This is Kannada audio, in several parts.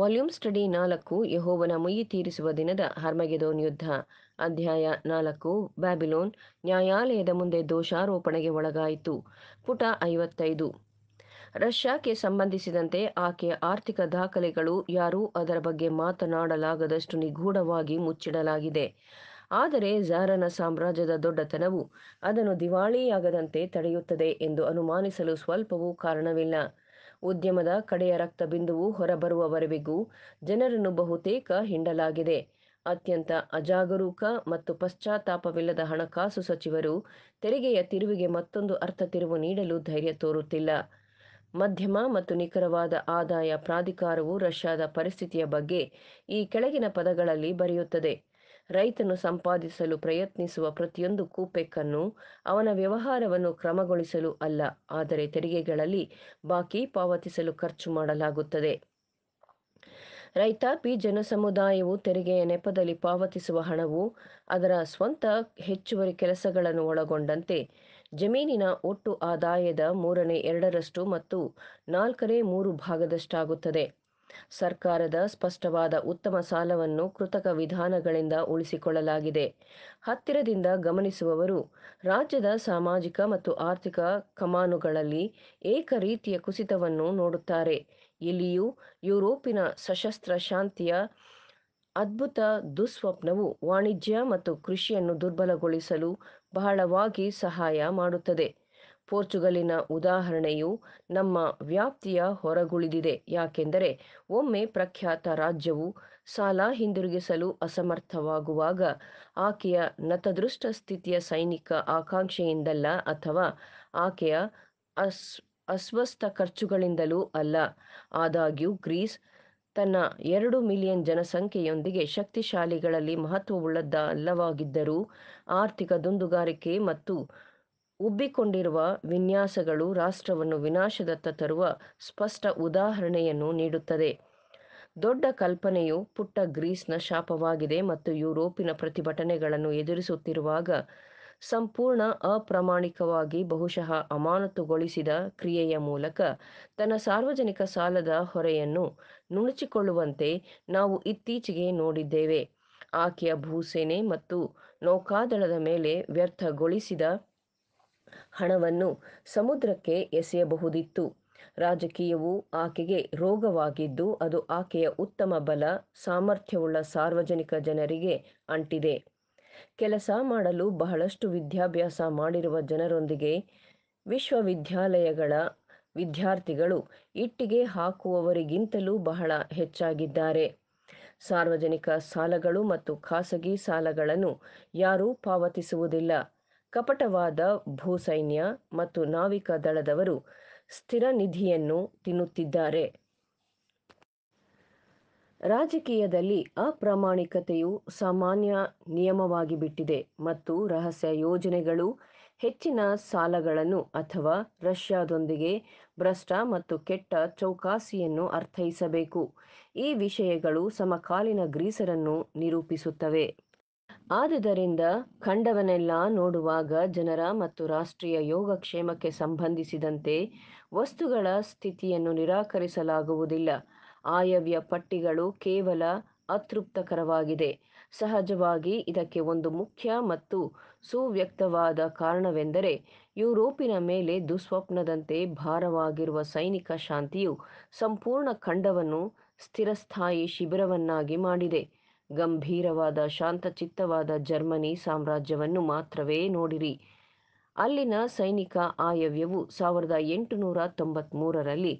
ವಾಲ್ಯೂಮ್ ಸ್ಟಡಿ ನಾಲ್ಕು ಯಹೋವನ ಮುಯಿ ತೀರಿಸುವ ದಿನದ ಹರ್ಮಗೆದೋನ್ ಯುದ್ಧ ಅಧ್ಯಾಯ ನಾಲ್ಕು ಬ್ಯಾಬಿಲೋನ್ ನ್ಯಾಯಾಲಯದ ಮುಂದೆ ದೋಷಾರೋಪಣೆಗೆ ಒಳಗಾಯಿತು ಪುಟ ಐವತ್ತೈದು ರಷ್ಯಾಕ್ಕೆ ಸಂಬಂಧಿಸಿದಂತೆ ಆಕೆಯ ಆರ್ಥಿಕ ದಾಖಲೆಗಳು ಯಾರೂ ಅದರ ಬಗ್ಗೆ ಮಾತನಾಡಲಾಗದಷ್ಟು ನಿಗೂಢವಾಗಿ ಮುಚ್ಚಿಡಲಾಗಿದೆ ಆದರೆ ಜಾರನ ಸಾಮ್ರಾಜ್ಯದ ದೊಡ್ಡತನವು ಅದನ್ನು ದಿವಾಳಿಯಾಗದಂತೆ ತಡೆಯುತ್ತದೆ ಎಂದು ಅನುಮಾನಿಸಲು ಸ್ವಲ್ಪವೂ ಕಾರಣವಿಲ್ಲ ಉದ್ಯಮದ ಕಡೆಯ ರಕ್ತ ಬಿಂದುವು ಹೊರಬರುವವರೆಗೂ ಜನರನ್ನು ಬಹುತೇಕ ಹಿಂಡಲಾಗಿದೆ ಅತ್ಯಂತ ಅಜಾಗರೂಕ ಮತ್ತು ಪಶ್ಚಾತ್ತಾಪವಿಲ್ಲದ ಹಣಕಾಸು ಸಚಿವರು ತೆರಿಗೆಯ ತಿರುವಿಗೆ ಮತ್ತೊಂದು ಅರ್ಥ ತಿರುವು ನೀಡಲು ಧೈರ್ಯ ತೋರುತ್ತಿಲ್ಲ ಮಧ್ಯಮ ಮತ್ತು ನಿಖರವಾದ ಆದಾಯ ಪ್ರಾಧಿಕಾರವು ರಷ್ಯಾದ ಪರಿಸ್ಥಿತಿಯ ಬಗ್ಗೆ ಈ ಕೆಳಗಿನ ಪದಗಳಲ್ಲಿ ಬರೆಯುತ್ತದೆ ರೈತನು ಸಂಪಾದಿಸಲು ಪ್ರಯತ್ನಿಸುವ ಪ್ರತಿಯೊಂದು ಕೂಪೆಕ್ಕನ್ನು ಅವನ ವ್ಯವಹಾರವನ್ನು ಕ್ರಮಗೊಳಿಸಲು ಅಲ್ಲ ಆದರೆ ತೆರಿಗೆಗಳಲ್ಲಿ ಬಾಕಿ ಪಾವತಿಸಲು ಖರ್ಚು ಮಾಡಲಾಗುತ್ತದೆ ರೈತಾಪಿ ಜನಸಮುದಾಯವು ತೆರಿಗೆಯ ನೆಪದಲ್ಲಿ ಪಾವತಿಸುವ ಹಣವು ಅದರ ಸ್ವಂತ ಹೆಚ್ಚುವರಿ ಕೆಲಸಗಳನ್ನು ಒಳಗೊಂಡಂತೆ ಜಮೀನಿನ ಒಟ್ಟು ಆದಾಯದ ಮೂರನೇ ಎರಡರಷ್ಟು ಮತ್ತು ನಾಲ್ಕನೇ ಮೂರು ಭಾಗದಷ್ಟಾಗುತ್ತದೆ ಸರ್ಕಾರದ ಸ್ಪಷ್ಟವಾದ ಉತ್ತಮ ಸಾಲವನ್ನು ಕೃತಕ ವಿಧಾನಗಳಿಂದ ಉಳಿಸಿಕೊಳ್ಳಲಾಗಿದೆ ಹತ್ತಿರದಿಂದ ಗಮನಿಸುವವರು ರಾಜ್ಯದ ಸಾಮಾಜಿಕ ಮತ್ತು ಆರ್ಥಿಕ ಕಮಾನುಗಳಲ್ಲಿ ಏಕ ರೀತಿಯ ಕುಸಿತವನ್ನು ನೋಡುತ್ತಾರೆ ಇಲ್ಲಿಯೂ ಯುರೋಪಿನ ಸಶಸ್ತ್ರ ಶಾಂತಿಯ ಅದ್ಭುತ ದುಸ್ವಪ್ನವು ವಾಣಿಜ್ಯ ಮತ್ತು ಕೃಷಿಯನ್ನು ದುರ್ಬಲಗೊಳಿಸಲು ಬಹಳವಾಗಿ ಸಹಾಯ ಮಾಡುತ್ತದೆ ಪೋರ್ಚುಗಲಿನ ಉದಾಹರಣೆಯು ನಮ್ಮ ವ್ಯಾಪ್ತಿಯ ಹೊರಗುಳಿದಿದೆ ಯಾಕೆಂದರೆ ಒಮ್ಮೆ ಪ್ರಖ್ಯಾತ ರಾಜ್ಯವು ಸಾಲ ಹಿಂದಿರುಗಿಸಲು ಅಸಮರ್ಥವಾಗುವಾಗ ಆಕೆಯ ನತದೃಷ್ಟ ಸ್ಥಿತಿಯ ಸೈನಿಕ ಆಕಾಂಕ್ಷೆಯಿಂದಲ್ಲ ಅಥವಾ ಆಕೆಯ ಅಸ್ ಅಸ್ವಸ್ಥ ಖರ್ಚುಗಳಿಂದಲೂ ಅಲ್ಲ ಆದಾಗ್ಯೂ ಗ್ರೀಸ್ ತನ್ನ ಎರಡು ಮಿಲಿಯನ್ ಜನಸಂಖ್ಯೆಯೊಂದಿಗೆ ಶಕ್ತಿಶಾಲಿಗಳಲ್ಲಿ ಮಹತ್ವವುಳ್ಳದ್ದಲ್ಲವಾಗಿದ್ದರೂ ಆರ್ಥಿಕ ದುಂದುಗಾರಿಕೆ ಮತ್ತು ಉಬ್ಬಿಕೊಂಡಿರುವ ವಿನ್ಯಾಸಗಳು ರಾಷ್ಟ್ರವನ್ನು ವಿನಾಶದತ್ತ ತರುವ ಸ್ಪಷ್ಟ ಉದಾಹರಣೆಯನ್ನು ನೀಡುತ್ತದೆ ದೊಡ್ಡ ಕಲ್ಪನೆಯು ಪುಟ್ಟ ಗ್ರೀಸ್ನ ಶಾಪವಾಗಿದೆ ಮತ್ತು ಯುರೋಪಿನ ಪ್ರತಿಭಟನೆಗಳನ್ನು ಎದುರಿಸುತ್ತಿರುವಾಗ ಸಂಪೂರ್ಣ ಅಪ್ರಾಮಾಣಿಕವಾಗಿ ಬಹುಶಃ ಅಮಾನತುಗೊಳಿಸಿದ ಕ್ರಿಯೆಯ ಮೂಲಕ ತನ್ನ ಸಾರ್ವಜನಿಕ ಸಾಲದ ಹೊರೆಯನ್ನು ನುಣುಚಿಕೊಳ್ಳುವಂತೆ ನಾವು ಇತ್ತೀಚೆಗೆ ನೋಡಿದ್ದೇವೆ ಆಕೆಯ ಭೂಸೇನೆ ಮತ್ತು ನೌಕಾದಳದ ಮೇಲೆ ವ್ಯರ್ಥಗೊಳಿಸಿದ ಹಣವನ್ನು ಸಮುದ್ರಕ್ಕೆ ಎಸೆಯಬಹುದಿತ್ತು ರಾಜಕೀಯವು ಆಕೆಗೆ ರೋಗವಾಗಿದ್ದು ಅದು ಆಕೆಯ ಉತ್ತಮ ಬಲ ಸಾಮರ್ಥ್ಯವುಳ್ಳ ಸಾರ್ವಜನಿಕ ಜನರಿಗೆ ಅಂಟಿದೆ ಕೆಲಸ ಮಾಡಲು ಬಹಳಷ್ಟು ವಿದ್ಯಾಭ್ಯಾಸ ಮಾಡಿರುವ ಜನರೊಂದಿಗೆ ವಿಶ್ವವಿದ್ಯಾಲಯಗಳ ವಿದ್ಯಾರ್ಥಿಗಳು ಇಟ್ಟಿಗೆ ಹಾಕುವವರಿಗಿಂತಲೂ ಬಹಳ ಹೆಚ್ಚಾಗಿದ್ದಾರೆ ಸಾರ್ವಜನಿಕ ಸಾಲಗಳು ಮತ್ತು ಖಾಸಗಿ ಸಾಲಗಳನ್ನು ಯಾರೂ ಪಾವತಿಸುವುದಿಲ್ಲ ಕಪಟವಾದ ಭೂಸೈನ್ಯ ಮತ್ತು ನಾವಿಕ ದಳದವರು ಸ್ಥಿರ ನಿಧಿಯನ್ನು ತಿನ್ನುತ್ತಿದ್ದಾರೆ ರಾಜಕೀಯದಲ್ಲಿ ಅಪ್ರಾಮಾಣಿಕತೆಯು ಸಾಮಾನ್ಯ ನಿಯಮವಾಗಿ ಬಿಟ್ಟಿದೆ ಮತ್ತು ರಹಸ್ಯ ಯೋಜನೆಗಳು ಹೆಚ್ಚಿನ ಸಾಲಗಳನ್ನು ಅಥವಾ ರಷ್ಯಾದೊಂದಿಗೆ ಭ್ರಷ್ಟ ಮತ್ತು ಕೆಟ್ಟ ಚೌಕಾಸಿಯನ್ನು ಅರ್ಥೈಸಬೇಕು ಈ ವಿಷಯಗಳು ಸಮಕಾಲೀನ ಗ್ರೀಸರನ್ನು ನಿರೂಪಿಸುತ್ತವೆ ಆದುದರಿಂದ ಖಂಡವನ್ನೆಲ್ಲ ನೋಡುವಾಗ ಜನರ ಮತ್ತು ರಾಷ್ಟ್ರೀಯ ಯೋಗಕ್ಷೇಮಕ್ಕೆ ಸಂಬಂಧಿಸಿದಂತೆ ವಸ್ತುಗಳ ಸ್ಥಿತಿಯನ್ನು ನಿರಾಕರಿಸಲಾಗುವುದಿಲ್ಲ ಆಯವ್ಯ ಪಟ್ಟಿಗಳು ಕೇವಲ ಅತೃಪ್ತಕರವಾಗಿದೆ ಸಹಜವಾಗಿ ಇದಕ್ಕೆ ಒಂದು ಮುಖ್ಯ ಮತ್ತು ಸುವ್ಯಕ್ತವಾದ ಕಾರಣವೆಂದರೆ ಯುರೋಪಿನ ಮೇಲೆ ದುಸ್ವಪ್ನದಂತೆ ಭಾರವಾಗಿರುವ ಸೈನಿಕ ಶಾಂತಿಯು ಸಂಪೂರ್ಣ ಖಂಡವನ್ನು ಸ್ಥಿರಸ್ಥಾಯಿ ಶಿಬಿರವನ್ನಾಗಿ ಮಾಡಿದೆ ಗಂಭೀರವಾದ ಶಾಂತಚಿತ್ತವಾದ ಜರ್ಮನಿ ಸಾಮ್ರಾಜ್ಯವನ್ನು ಮಾತ್ರವೇ ನೋಡಿರಿ ಅಲ್ಲಿನ ಸೈನಿಕ ಆಯವ್ಯವು ಸಾವಿರದ ಎಂಟುನೂರ ಮೂರರಲ್ಲಿ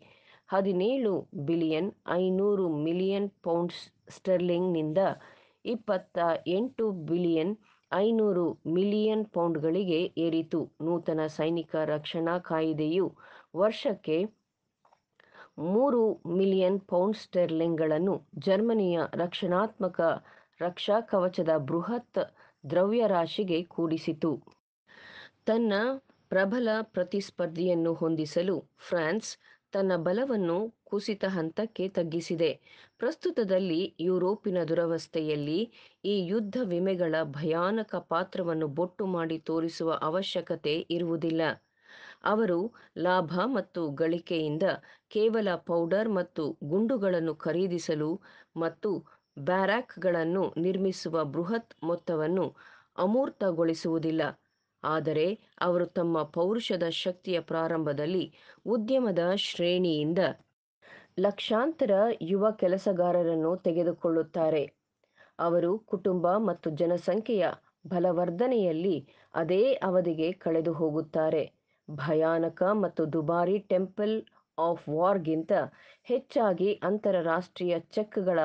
ಹದಿನೇಳು ಬಿಲಿಯನ್ ಐನೂರು ಮಿಲಿಯನ್ ಪೌಂಡ್ಸ್ ಸ್ಟರ್ಲಿಂಗ್ನಿಂದ ಇಪ್ಪತ್ತ ಎಂಟು ಬಿಲಿಯನ್ ಐನೂರು ಮಿಲಿಯನ್ ಪೌಂಡ್ಗಳಿಗೆ ಏರಿತು ನೂತನ ಸೈನಿಕ ರಕ್ಷಣಾ ಕಾಯಿದೆಯು ವರ್ಷಕ್ಕೆ ಮೂರು ಮಿಲಿಯನ್ ಪೌಂಡ್ ಸ್ಟೆರ್ಲಿಂಗ್ಗಳನ್ನು ಜರ್ಮನಿಯ ರಕ್ಷಣಾತ್ಮಕ ರಕ್ಷಾ ಕವಚದ ಬೃಹತ್ ದ್ರವ್ಯರಾಶಿಗೆ ಕೂಡಿಸಿತು ತನ್ನ ಪ್ರಬಲ ಪ್ರತಿಸ್ಪರ್ಧಿಯನ್ನು ಹೊಂದಿಸಲು ಫ್ರಾನ್ಸ್ ತನ್ನ ಬಲವನ್ನು ಕುಸಿತ ಹಂತಕ್ಕೆ ತಗ್ಗಿಸಿದೆ ಪ್ರಸ್ತುತದಲ್ಲಿ ಯುರೋಪಿನ ದುರವಸ್ಥೆಯಲ್ಲಿ ಈ ಯುದ್ಧ ವಿಮೆಗಳ ಭಯಾನಕ ಪಾತ್ರವನ್ನು ಬೊಟ್ಟು ಮಾಡಿ ತೋರಿಸುವ ಅವಶ್ಯಕತೆ ಇರುವುದಿಲ್ಲ ಅವರು ಲಾಭ ಮತ್ತು ಗಳಿಕೆಯಿಂದ ಕೇವಲ ಪೌಡರ್ ಮತ್ತು ಗುಂಡುಗಳನ್ನು ಖರೀದಿಸಲು ಮತ್ತು ಬ್ಯಾರಾಕ್ಗಳನ್ನು ನಿರ್ಮಿಸುವ ಬೃಹತ್ ಮೊತ್ತವನ್ನು ಅಮೂರ್ತಗೊಳಿಸುವುದಿಲ್ಲ ಆದರೆ ಅವರು ತಮ್ಮ ಪೌರುಷದ ಶಕ್ತಿಯ ಪ್ರಾರಂಭದಲ್ಲಿ ಉದ್ಯಮದ ಶ್ರೇಣಿಯಿಂದ ಲಕ್ಷಾಂತರ ಯುವ ಕೆಲಸಗಾರರನ್ನು ತೆಗೆದುಕೊಳ್ಳುತ್ತಾರೆ ಅವರು ಕುಟುಂಬ ಮತ್ತು ಜನಸಂಖ್ಯೆಯ ಬಲವರ್ಧನೆಯಲ್ಲಿ ಅದೇ ಅವಧಿಗೆ ಕಳೆದು ಹೋಗುತ್ತಾರೆ ಭಯಾನಕ ಮತ್ತು ದುಬಾರಿ ಟೆಂಪಲ್ ಆಫ್ ವಾರ್ಗಿಂತ ಹೆಚ್ಚಾಗಿ ಅಂತರರಾಷ್ಟ್ರೀಯ ಚೆಕ್ಗಳ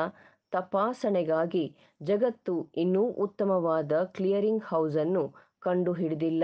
ತಪಾಸಣೆಗಾಗಿ ಜಗತ್ತು ಇನ್ನೂ ಉತ್ತಮವಾದ ಕ್ಲಿಯರಿಂಗ್ ಹೌಸನ್ನು ಕಂಡುಹಿಡಿದಿಲ್ಲ